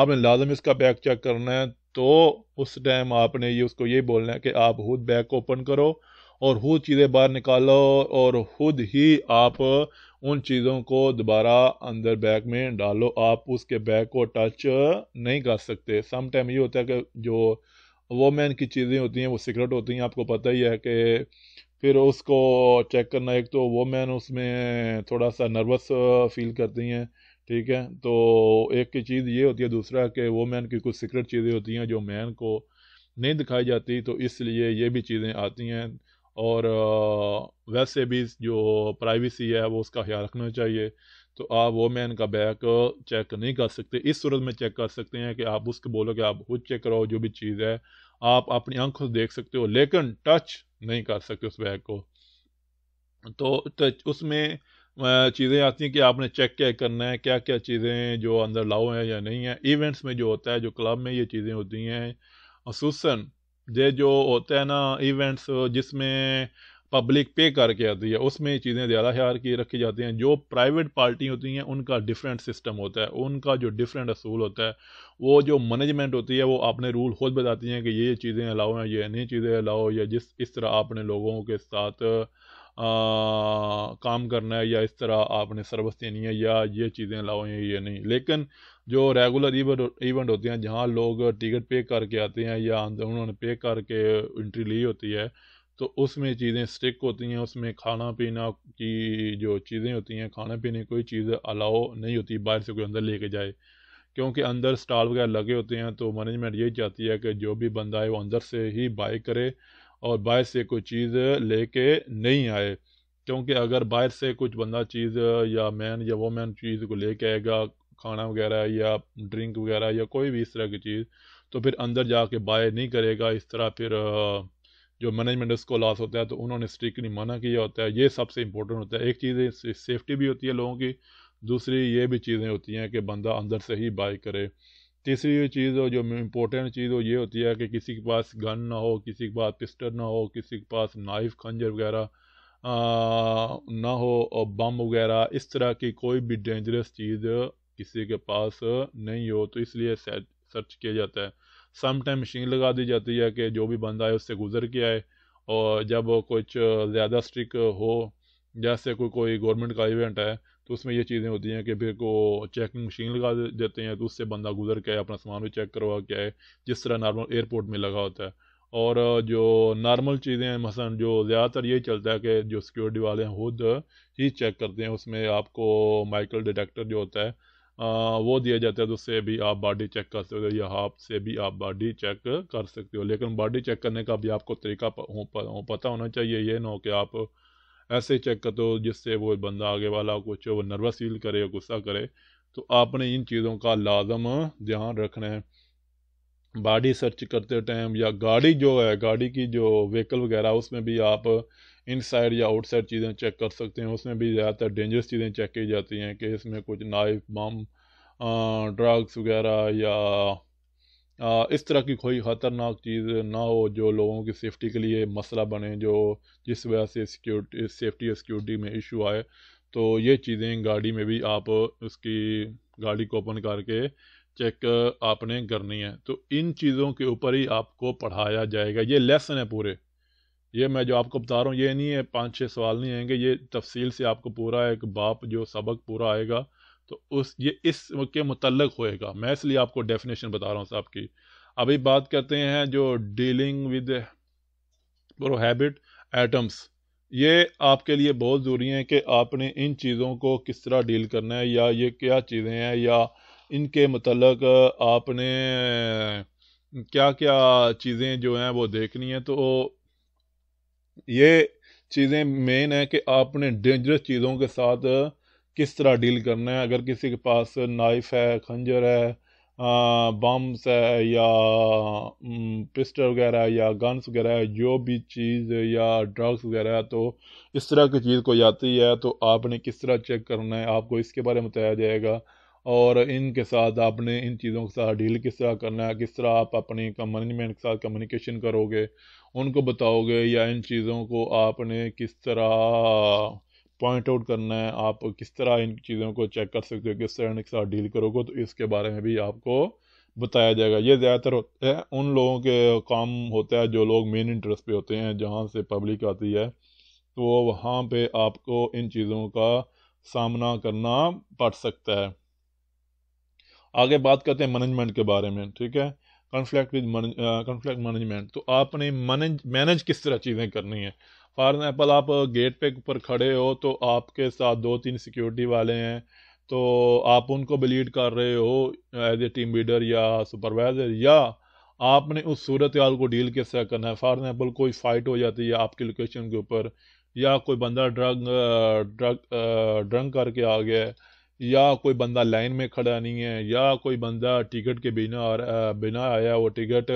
Speaker 1: आपने लाजम इसका बैग चेक करना है तो उस टाइम आपने ये उसको ये बोलना है कि आप खुद बैग को ओपन करो और खुद चीज़ें बाहर निकालो और खुद ही आप उन चीज़ों को दोबारा अंदर बैग में डालो आप उसके बैग को टच नहीं कर सकते सम टाइम ये होता है कि जो वोमेन की चीज़ें होती हैं वो सीक्रेट होती हैं आपको पता ही है कि फिर उसको चेक करना एक तो वोमेन उसमें थोड़ा सा नर्वस फील करती हैं ठीक है तो एक की चीज़ ये होती है दूसरा कि वोमेन की कुछ सीक्रेट चीज़ें होती हैं जो मैन को नहीं दिखाई जाती तो इसलिए ये भी चीज़ें आती हैं और वैसे भी जो प्राइवेसी है वो उसका ख्याल रखना चाहिए तो आप वो मैन का बैक चेक नहीं कर सकते इस सूरत में चेक कर सकते हैं कि आप उसके कि आप खुद चेक करो जो भी चीज़ है आप अपनी आंखों से देख सकते हो लेकिन टच नहीं कर सकते उस बैग को तो टच उसमें चीज़ें आती हैं कि आपने चेक क्या करना है क्या क्या चीज़ें जो अंदर लाओ हैं या नहीं है इवेंट्स में जो होता है जो क्लब में ये चीज़ें होती हैं खूसन ये जो होता है ना इवेंट्स जिसमें पब्लिक पे करके आती है उसमें चीज़ें ज़्यादा ख्याल की रखी जाती हैं जो प्राइवेट पार्टी होती हैं उनका डिफरेंट सिस्टम होता है उनका जो डिफरेंट असूल होता है वो जो मैनेजमेंट होती है वो अपने रूल खुद बताती हैं कि ये चीज़ें अलाओ हैं ये नहीं चीज़ें अलाओ या जिस इस तरह आपने लोगों के साथ आ, काम करना है या इस तरह आपने सर्विस देनी है या ये चीज़ें अलाओ हैं ये नहीं लेकिन जो रेगुलर इवेंट इवेंट होते हैं जहाँ लोग टिकट पे करके आते हैं या उन्होंने पे करके इंट्री ली होती है तो उसमें चीज़ें स्टिक होती हैं उसमें खाना पीना की जो चीज़ें होती हैं खाने पीने कोई चीज़ अलाओ नहीं होती बाहर से कोई अंदर लेके जाए क्योंकि अंदर स्टॉल वगैरह लगे होते हैं तो मैनेजमेंट यही चाहती है कि जो भी बंदा है वो अंदर से ही बाय करे और बाहर से कोई चीज़ लेके नहीं आए क्योंकि अगर बाहर से कुछ बंदा चीज़ या मैन या वोमैन चीज़ को लेके आएगा खाना वगैरह या ड्रिंक वगैरह या कोई भी इस तरह की चीज़ तो फिर अंदर जाके बाय नहीं करेगा इस तरह फिर जो मैनेजमेंट उसको लॉस होता है तो उन्होंने स्ट्रिक्टली मना किया होता है ये सबसे इम्पोर्टेंट होता है एक चीज़ सेफ्टी भी होती है लोगों की दूसरी ये भी चीज़ें होती हैं कि बंदा अंदर से ही बाई करे तीसरी चीज़ हो जो इम्पोर्टेंट चीज़ हो ये होती है कि किसी के पास गन ना हो किसी के पास पिस्टल ना हो किसी के पास नाइफ खंजर वगैरह ना हो और बम वगैरह इस तरह की कोई भी डेंजरस चीज़ किसी के पास नहीं हो तो इसलिए सर्च किया जाता है सम टाइम मशीन लगा दी जाती है कि जो भी बंदा है उससे गुजर के आए और जब कुछ ज़्यादा स्ट्रिक हो जैसे कोई कोई गवर्नमेंट का इवेंट है तो उसमें ये चीज़ें होती हैं कि फिर को चेकिंग मशीन लगा देते हैं तो उससे बंदा गुजर के आए अपना सामान भी चेक करवा के आए जिस तरह नॉर्मल एयरपोर्ट में लगा होता है और जो नॉर्मल चीज़ें हैं मसलन जो ज़्यादातर यही चलता है कि जो सिक्योरिटी वाले हैं खुद ही चेक करते हैं उसमें आपको माइकल डिटेक्टर जो होता है आ, वो दिया जाता है तो उससे भी आप बॉडी चेक कर सकते हो या हाफ से भी आप बॉडी चेक कर सकते हो लेकिन बॉडी चेक करने का भी आपको तरीका हो, हो पता होना चाहिए ये ना हो कि आप ऐसे चेक करते हो जिससे वो बंदा आगे वाला कुछ वो नर्वस फील करे या गुस्सा करे तो आपने इन चीज़ों का लाजम ध्यान रखना है बॉडी सर्च करते टाइम या गाड़ी जो है गाड़ी की जो व्हीकल वगैरह उसमें भी आप इनसाइड या आउटसाइड चीज़ें चेक कर सकते हैं उसमें भी ज़्यादातर डेंजरस चीज़ें चेक की जाती हैं कि इसमें कुछ नाइफ बम ड्रग्स वगैरह या आ, इस तरह की कोई ख़तरनाक चीज़ ना हो जो लोगों की सेफ्टी के लिए मसला बने जो जिस वजह से सिक्योरिटी सेफ्टी या सिक्योरिटी में इशू आए तो ये चीज़ें गाड़ी में भी आप उसकी गाड़ी को ओपन करके चेक आपने करनी है तो इन चीज़ों के ऊपर ही आपको पढ़ाया जाएगा ये लेसन है पूरे ये मैं जो आपको बता रहा हूँ ये नहीं है पाँच छः सवाल नहीं आएंगे ये तफसील से आपको पूरा एक बाप जो सबक पूरा आएगा तो उस ये इस के मुतलक होएगा मैं इसलिए आपको डेफिनेशन बता रहा हूँ साहब की अभी बात करते हैं जो डीलिंग विद प्रोहैबिट एटम्स ये आपके लिए बहुत ज़रूरी है कि आपने इन चीज़ों को किस तरह डील करना है या ये क्या चीज़ें हैं या इनके मतलब आपने क्या क्या चीज़ें जो हैं वो देखनी है तो ये चीज़ें मेन है कि आपने डेंजरस चीज़ों के साथ किस तरह डील करना है अगर किसी के पास नाइफ है खंजर है बम्स है या पिस्टल वगैरह या गन्स वगैरह है जो भी चीज़ या ड्रग्स वगैरह है तो इस तरह की चीज़ कोई आती है तो आपने किस तरह चेक करना है आपको इसके बारे में बताया जाएगा और इनके साथ आपने इन चीज़ों के साथ डील किस तरह करना है किस तरह आप अपनी मैनेजमेंट के साथ कम्युनिकेशन करोगे उनको बताओगे या इन चीज़ों को आपने किस तरह पॉइंट आउट करना है आप किस तरह इन चीज़ों को चेक कर सकते हो किस तरह इनके साथ डील करोगे तो इसके बारे में भी आपको बताया जाएगा ये ज़्यादातर होता है उन लोगों के काम होता है जो लोग मेन इंटरेस्ट पे होते हैं जहाँ से पब्लिक आती है तो वहाँ पे आपको इन चीज़ों का सामना करना पड़ सकता है आगे बात करते हैं मैनेजमेंट के बारे में ठीक है कॉन्फ्लिक्ट विद कॉन्फ्लिक्ट मैनेजमेंट तो आपने मैनेज मैनेज किस तरह चीज़ें करनी है फॉर एग्ज़ाम्पल आप गेट पे ऊपर खड़े हो तो आपके साथ दो तीन सिक्योरिटी वाले हैं तो आप उनको बिलीड कर रहे हो एज ए टीम लीडर या सुपरवाइज़र या आपने उस सूरत हाल को डील किस तरह करना है फॉर एग्ज़ाम्पल कोई फ़ाइट हो जाती है आपकी लोकेशन के ऊपर या कोई बंदा ड्रग ड्रग ड्रंक करके आ गया है या कोई बंदा लाइन में खड़ा नहीं है या कोई बंदा टिकट के बिना आ, बिना आया वो टिकट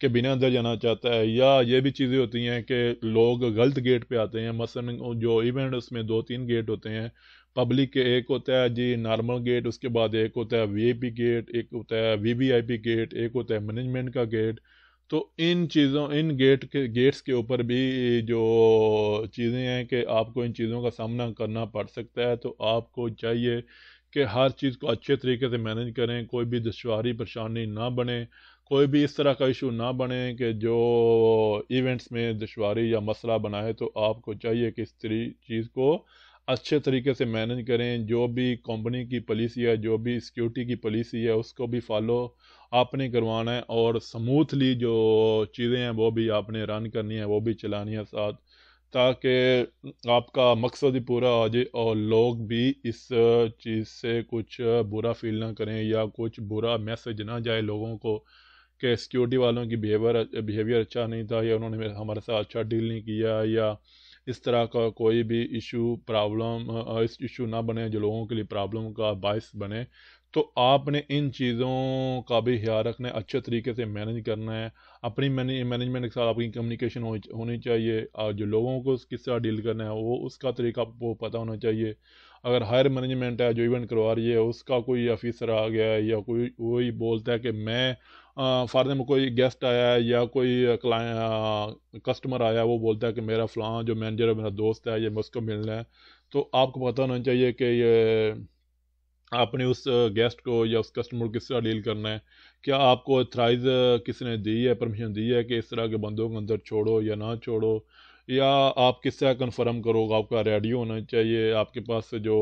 Speaker 1: के बिना अंदर जाना चाहता है या ये भी चीज़ें होती हैं कि लोग गलत गेट पे आते हैं मसलन जो इवेंट उसमें दो तीन गेट होते हैं पब्लिक के एक होता है जी नॉर्मल गेट उसके बाद एक होता है वीआईपी गेट एक होता है वीवीआईपी गेट एक होता है मैनेजमेंट का गेट तो इन चीज़ों इन गेट के गेट्स के ऊपर भी जो चीज़ें हैं कि आपको इन चीज़ों का सामना करना पड़ सकता है तो आपको चाहिए कि हर चीज़ को अच्छे तरीके से मैनेज करें कोई भी दुशारी परेशानी ना बने कोई भी इस तरह का इशू ना बने कि जो इवेंट्स में दुशारी या मसला बनाए तो आपको चाहिए कि इस चीज़ को अच्छे तरीके से मैनेज करें जो भी कंपनी की पॉलिसी है जो भी सिक्योरिटी की पॉलिसी है उसको भी फॉलो आपने करवाना है और स्मूथली जो चीज़ें हैं वो भी आपने रन करनी है वो भी चलानी है साथ ताकि आपका मकसद ही पूरा हो जाए और लोग भी इस चीज़ से कुछ बुरा फील ना करें या कुछ बुरा मैसेज ना जाए लोगों को कि सिक्योरिटी वालों की बिहेवियर बिहेवियर अच्छा नहीं था या उन्होंने हमारे साथ अच्छा डील नहीं किया या इस तरह का कोई भी इशू प्रॉब्लम इस इशू ना बने जो लोगों के लिए प्रॉब्लम का बायस बने तो आपने इन चीज़ों का भी ख्याल रखना है अच्छे तरीके से मैनेज करना है अपनी मैनेजमेंट के साथ आपकी कम्युनिकेशन हो, होनी चाहिए और जो लोगों को किस तरह डील करना है वो उसका तरीका वो पता होना चाहिए अगर हायर मैनेजमेंट है जो इवेंट करवा रही है उसका कोई ऑफिसर आ गया है या कोई वही बोलता है कि मैं फॉर एग्जाम्पल कोई गेस्ट आया है या कोई क्लाइंट कस्टमर आया है वो बोलता है कि मेरा फलां जो मैनेजर है मेरा दोस्त है ये मुझको मिलना है तो आपको पता होना चाहिए कि ये आपने उस गेस्ट को या उस कस्टमर को किस तरह डील करना है क्या आपको अथराइज किसने दी है परमिशन दी है कि इस तरह के बंदों को अंदर छोड़ो या ना छोड़ो या आप किससे कन्फर्म करोगे आपका रेडी होना चाहिए आपके पास जो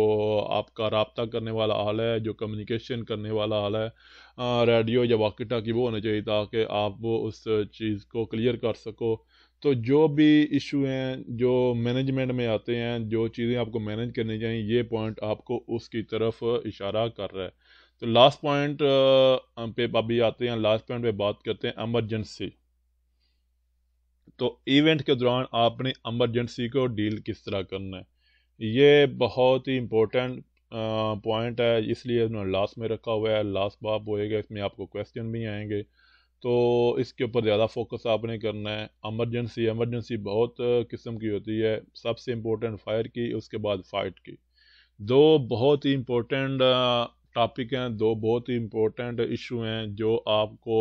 Speaker 1: आपका रबता करने वाला आला है जो कम्युनिकेशन करने वाला आला है रेडियो या वाकी टाकी वो होना चाहिए ताकि आप वो उस चीज़ को क्लियर कर सको तो जो भी इशू हैं जो मैनेजमेंट में आते हैं जो चीज़ें आपको मैनेज करनी चाहिए ये पॉइंट आपको उसकी तरफ इशारा कर रहा है तो लास्ट पॉइंट पे अभी आते हैं लास्ट पॉइंट पे बात करते हैं एमरजेंसी तो इवेंट के दौरान आपने एमरजेंसी को डील किस तरह करना है ये बहुत ही इम्पोर्टेंट पॉइंट है इसलिए उन्होंने लास्ट में रखा हुआ है लास्ट बाप होएगा इसमें आपको क्वेश्चन भी आएंगे तो इसके ऊपर ज़्यादा फोकस आपने करना है एमरजेंसी एमरजेंसी बहुत किस्म की होती है सबसे इम्पोर्टेंट फायर की उसके बाद फाइट की दो बहुत ही इम्पोर्टेंट टॉपिक हैं दो बहुत ही इम्पोर्टेंट इशू हैं जो आपको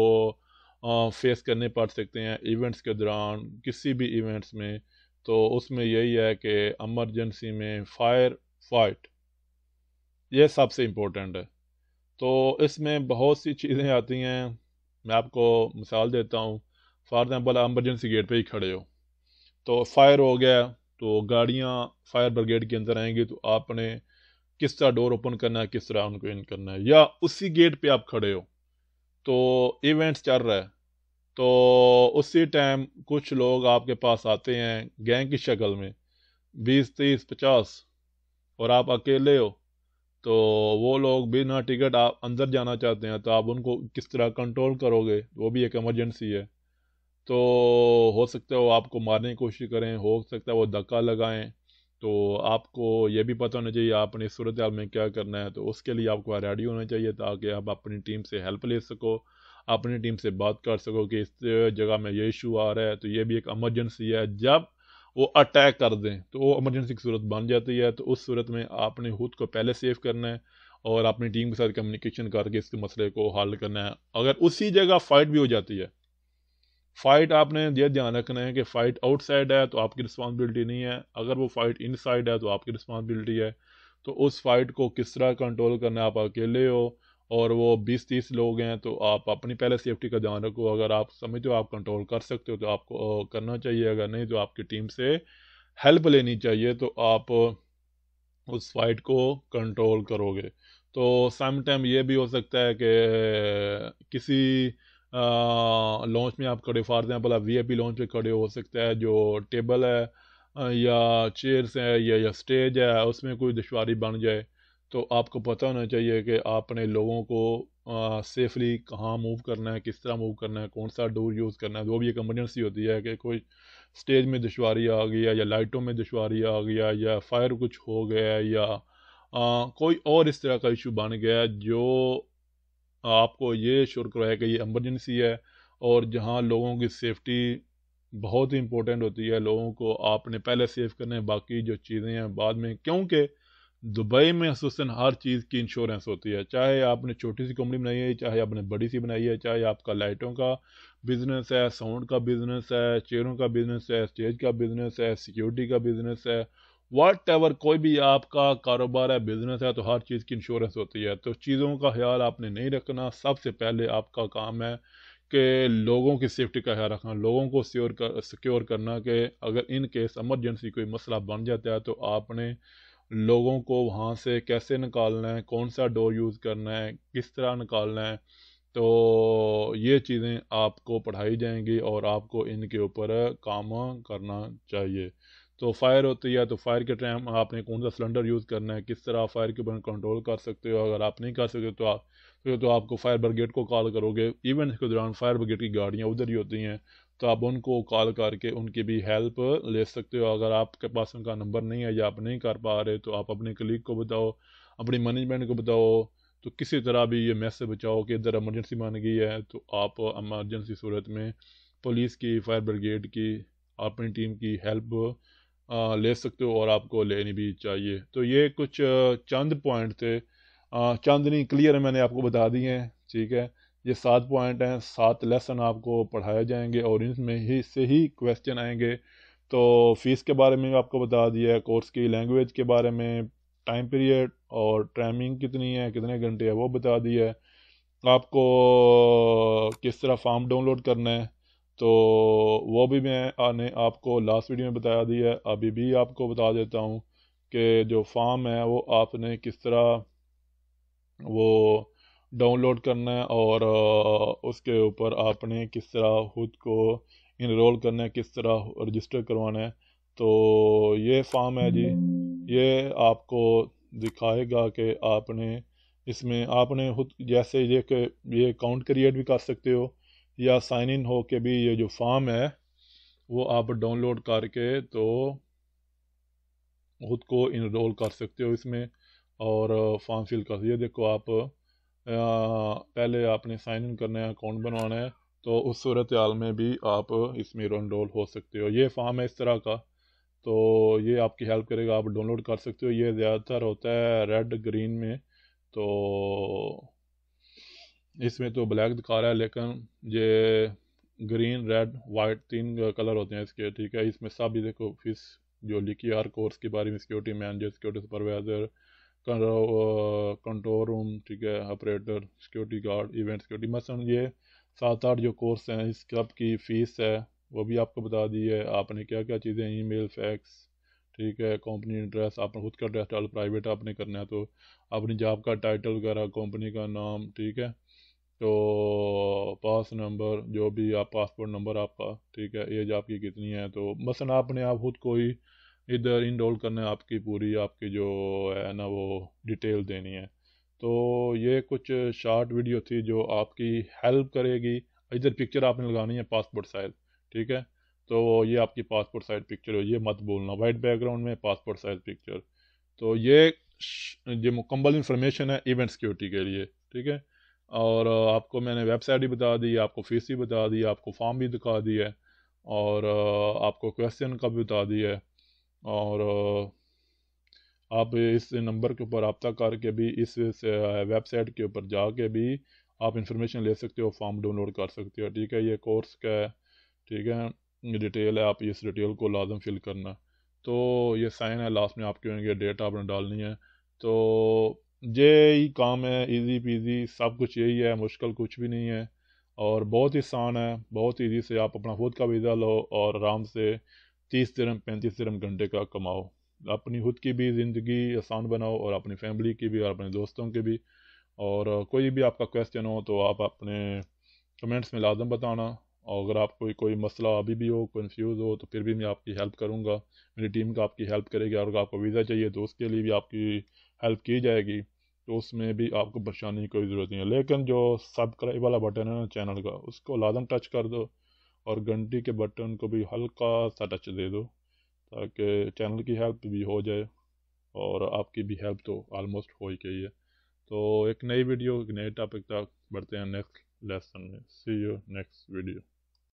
Speaker 1: फेस करने पड़ सकते हैं इवेंट्स के दौरान किसी भी इवेंट्स में तो उसमें यही है कि एमरजेंसी में फायर फाइट ये सबसे इम्पोर्टेंट है तो इसमें बहुत सी चीज़ें आती हैं मैं आपको मिसाल देता हूँ फॉर एग्ज़ाम्पल एमरजेंसी गेट पे ही खड़े हो तो फायर हो गया तो गाड़ियाँ फायर ब्रिगेड के अंदर आएंगी तो आपने किस तरह डोर ओपन करना है किस तरह उनको इन करना है या उसी गेट पे आप खड़े हो तो इवेंट्स चल रहा है तो उसी टाइम कुछ लोग आपके पास आते हैं गैंग की शक्ल में बीस तीस पचास और आप अकेले हो तो वो लोग बिना टिकट आप अंदर जाना चाहते हैं तो आप उनको किस तरह कंट्रोल करोगे वो भी एक इमरजेंसी है तो हो सकता है वो आपको मारने की कोशिश करें हो सकता है वो धक्का लगाएं तो आपको ये भी पता होना चाहिए आपने सूरत हाल में क्या करना है तो उसके लिए आपको रेडी होना चाहिए ताकि आप अपनी टीम से हेल्प ले सको अपनी टीम से बात कर सको कि इस जगह में ये इशू आ रहा है तो ये भी एक एमरजेंसी है जब वो अटैक कर दें तो वो एमरजेंसी की सूरत बन जाती है तो उस सूरत में आपने खुद को पहले सेव करना है और अपनी टीम के साथ कम्युनिकेशन करके इस मसले को हल करना है अगर उसी जगह फाइट भी हो जाती है फाइट आपने यह ध्यान रखना है कि फाइट आउटसाइड है तो आपकी रिस्पॉन्सिबिलिटी नहीं है अगर वो फाइट इनसाइड है तो आपकी रिस्पांसिबिलिटी है तो उस फाइट को किस तरह कंट्रोल करना है आप अकेले हो और वो बीस तीस लोग हैं तो आप अपनी पहले सेफ्टी का ध्यान रखो अगर आप समझो आप कंट्रोल कर सकते हो तो आपको करना चाहिए अगर नहीं तो आपकी टीम से हेल्प लेनी चाहिए तो आप उस फाइट को कंट्रोल करोगे तो सम टाइम ये भी हो सकता है कि किसी लॉन्च में आप खड़े फॉर एग्जाम्पल आप वी आई लॉन्च पे खड़े हो सकता है जो टेबल है या चेयर्स है या या स्टेज है उसमें कोई दुशारी बन जाए तो आपको पता होना चाहिए कि आपने लोगों को सेफली कहाँ मूव करना है किस तरह मूव करना है कौन सा डोर यूज़ करना है वो भी एक एमरजेंसी होती है कि कोई स्टेज में दुशारी आ गया या लाइटों में दुशारी आ गया या फायर कुछ हो गया या आ, कोई और इस तरह का इशू बन गया जो आपको ये शुरू करवाया कि ये एमरजेंसी है और जहाँ लोगों की सेफ्टी बहुत ही इंपॉर्टेंट होती है लोगों को आपने पहले सेफ करना है बाकी जो चीज़ें हैं बाद में क्योंकि दुबई में खसूस हर चीज़ की इंश्योरेंस होती है चाहे आपने छोटी सी कंपनी बनाई है चाहे आपने बड़ी सी बनाई है चाहे आपका लाइटों का बिजनेस है साउंड का बिजनेस है चेयरों का बिजनेस है स्टेज का बिजनेस है सिक्योरिटी का बिजनेस है वाट एवर कोई भी आपका कारोबार है बिजनेस है तो हर चीज़ की इंश्योरेंस होती है तो चीज़ों का ख्याल आपने नहीं रखना सबसे पहले आपका काम है कि लोगों की सेफ्टी का ख्याल रखना लोगों को सिक्योर कर सिक्योर करना कि अगर इन केस एमरजेंसी कोई मसला बन जाता है तो आपने लोगों को वहाँ से कैसे निकालना है कौन सा डोर यूज़ करना है किस तरह निकालना है तो ये चीज़ें आपको पढ़ाई जाएंगी और आपको इनके ऊपर काम करना चाहिए तो फायर होती है तो फायर के टाइम आपने कौन सा सिलेंडर यूज़ करना है किस तरह फायर के ऊपर कंट्रोल कर सकते हो अगर आप नहीं कर सकते तो आप तो, तो आपको फायर ब्रिगेड को कॉल करोगे इवेंट्स के दौरान फायर ब्रिगेड की गाड़ियाँ उधर ही होती हैं तो आप उनको कॉल करके उनकी भी हेल्प ले सकते हो अगर आपके पास उनका नंबर नहीं है या आप नहीं कर पा रहे तो आप अपने कलीग को बताओ अपनी मैनेजमेंट को बताओ तो किसी तरह भी ये मैसेज बचाओ कि इधर एमरजेंसी मान गई है तो आप एमरजेंसी सूरत में पुलिस की फायर ब्रिगेड की अपनी टीम की हेल्प ले सकते हो और आपको लेनी भी चाहिए तो ये कुछ चंद पॉइंट थे चंद नहीं क्लियर मैंने आपको बता दिए हैं ठीक है ये सात पॉइंट हैं सात लेसन आपको पढ़ाए जाएंगे और इनमें ही से ही क्वेश्चन आएंगे तो फीस के बारे में आपको बता दिया है कोर्स की लैंग्वेज के बारे में टाइम पीरियड और टाइमिंग कितनी है कितने घंटे है वो बता दिया है आपको किस तरह फॉर्म डाउनलोड करना है तो वो भी मैं आने आपको लास्ट वीडियो में बता दिया है अभी भी आपको बता देता हूँ कि जो फॉर्म है वो आपने किस तरह वो डाउनलोड करना है और उसके ऊपर आपने किस तरह खुद को इनरोल करना है किस तरह रजिस्टर करवाना है तो ये फॉर्म है जी ये आपको दिखाएगा कि आपने इसमें आपने खुद जैसे ये कि ये अकाउंट क्रिएट भी कर सकते हो या साइन इन हो के भी ये जो फॉर्म है वो आप डाउनलोड करके तो खुद को इनरोल कर सकते हो इसमें और फॉर्म फिल कर ये देखो आप पहले आपने साइन इन करना है अकाउंट बनवाना है तो उस सूरत हाल में भी आप इसमें इनरोल हो सकते हो ये फॉर्म है इस तरह का तो ये आपकी हेल्प करेगा आप डाउनलोड कर सकते हो ये ज़्यादातर होता है रेड ग्रीन में तो इसमें तो ब्लैक दिखा रहा है लेकिन ये ग्रीन रेड वाइट तीन कलर होते हैं इसके ठीक है इसमें सब देखो फिस जो लिखी हर कोर्स के बारे में security manager security supervisor control room ठीक है operator security guard event security मसलन ये सात आठ जो कोर्स हैं इस क्लब की फ़ीस है वो भी आपको बता दी है आपने क्या क्या चीज़ें ई मेल फैक्स ठीक है कंपनी एड्रेस आपने खुद का एड्रेस डाल प्राइवेट आपने करना है तो अपनी जॉब का टाइटल वगैरह कंपनी का नाम ठीक है तो पास नंबर जो भी आप पासपोर्ट नंबर आपका ठीक है एज आपकी कितनी है तो मसलन आपने आप खुद कोई इधर इनरोल करना है आपकी पूरी आपकी जो है ना वो डिटेल देनी है तो ये कुछ शार्ट वीडियो थी जो आपकी हेल्प करेगी इधर पिक्चर आपने लगानी है पासपोर्ट साइज ठीक है तो ये आपकी पासपोर्ट साइज पिक्चर हो ये मत बोलना वाइट बैकग्राउंड में पासपोर्ट साइज पिक्चर तो ये जो मुकम्मल इन्फॉर्मेशन है इवेंट सिक्योरिटी के लिए ठीक है और आपको मैंने वेबसाइट भी बता दी आपको फीस भी बता दी आपको फॉर्म भी दिखा दी है और आपको क्वेश्चन का भी बता दिया है और आप इस नंबर के ऊपर रबता करके भी इस वेबसाइट के ऊपर जाके भी आप इंफॉर्मेशन ले सकते हो फॉर्म डाउनलोड कर सकते हो ठीक है ये कोर्स का है ठीक है डिटेल है आप इस डिटेल को लाजम फिल करना तो ये साइन है लास्ट में आपके होंगे डेट आपने डालनी है तो ये ही काम है इजी पीजी सब कुछ यही है मुश्किल कुछ भी नहीं है और बहुत ही आसान है बहुत ईजी से आप अपना खुद का वीज़ा लो और आराम से तीस तिरम पैंतीस तिरम घंटे का कमाओ अपनी खुद की भी ज़िंदगी आसान बनाओ और अपनी फैमिली की भी और अपने दोस्तों की भी और कोई भी आपका क्वेश्चन हो तो आप अपने कमेंट्स में लाजम बताना और अगर आप कोई कोई मसला अभी भी हो कन्फ्यूज हो तो फिर भी मैं आपकी हेल्प करूँगा मेरी टीम का आपकी हेल्प करेगी और अगर आपको वीज़ा चाहिए तो उसके लिए भी आपकी हेल्प की जाएगी तो उसमें भी आपको परेशानी की कोई ज़रूरत नहीं है लेकिन जो सब्सक्राइब वाला बटन है ना चैनल का उसको लाजम टच कर दो और घंटी के बटन को भी हल्का सा टच दे दो ताकि चैनल की हेल्प भी हो जाए और आपकी भी हेल्प तो आलमोस्ट हो ही गई है तो एक नई वीडियो एक नए टॉपिक तक बढ़ते हैं नेक्स्ट लेसन में सी यू नेक्स्ट वीडियो